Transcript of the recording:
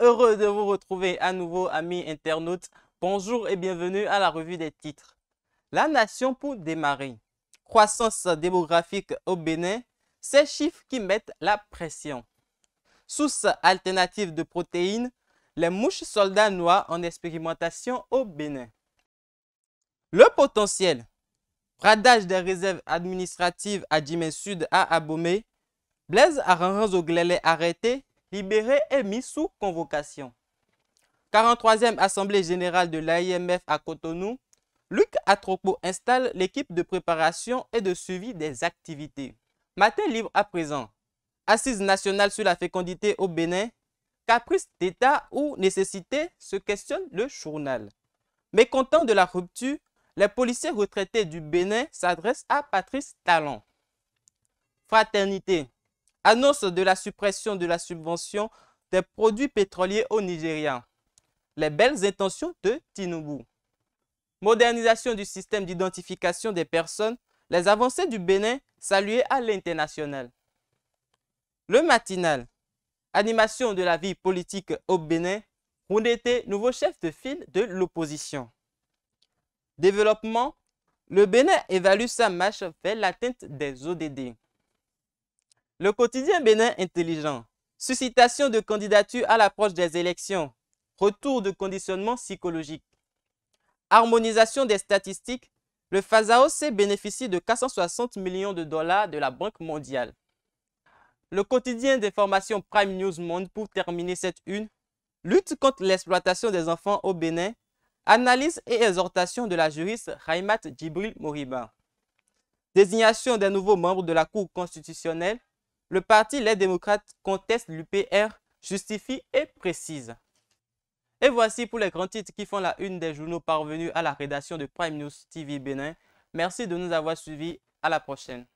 Heureux de vous retrouver à nouveau, amis internautes. Bonjour et bienvenue à la revue des titres. La nation pour démarrer. Croissance démographique au Bénin, ces chiffres qui mettent la pression. Source alternative de protéines, les mouches soldats noirs en expérimentation au Bénin. Le potentiel. Radage des réserves administratives à Djimé Sud à Abomey. Blaise Aranranzoglele arrêté libéré et mis sous convocation. 43e Assemblée générale de l'IMF à Cotonou, Luc Atropo installe l'équipe de préparation et de suivi des activités. Matin libre à présent. Assise nationale sur la fécondité au Bénin, caprice d'État ou nécessité se questionne le journal. Mécontent de la rupture, les policiers retraités du Bénin s'adressent à Patrice Talon. Fraternité. Annonce de la suppression de la subvention des produits pétroliers au Nigeria. Les belles intentions de Tinubu. Modernisation du système d'identification des personnes. Les avancées du Bénin saluées à l'international. Le matinal. Animation de la vie politique au Bénin. Roundété, nouveau chef de file de l'opposition. Développement. Le Bénin évalue sa marche vers l'atteinte des ODD. Le quotidien Bénin intelligent. Suscitation de candidatures à l'approche des élections. Retour de conditionnement psychologique. Harmonisation des statistiques. Le FASAOC bénéficie de 460 millions de dollars de la Banque mondiale. Le quotidien des formations Prime News Monde pour terminer cette une. Lutte contre l'exploitation des enfants au Bénin. Analyse et exhortation de la juriste Raimat Djibril Moriba. Désignation des nouveaux membres de la Cour constitutionnelle. Le parti Les démocrates conteste l'UPR, justifie et précise. Et voici pour les grands titres qui font la une des journaux parvenus à la rédaction de Prime News TV Bénin. Merci de nous avoir suivis. À la prochaine.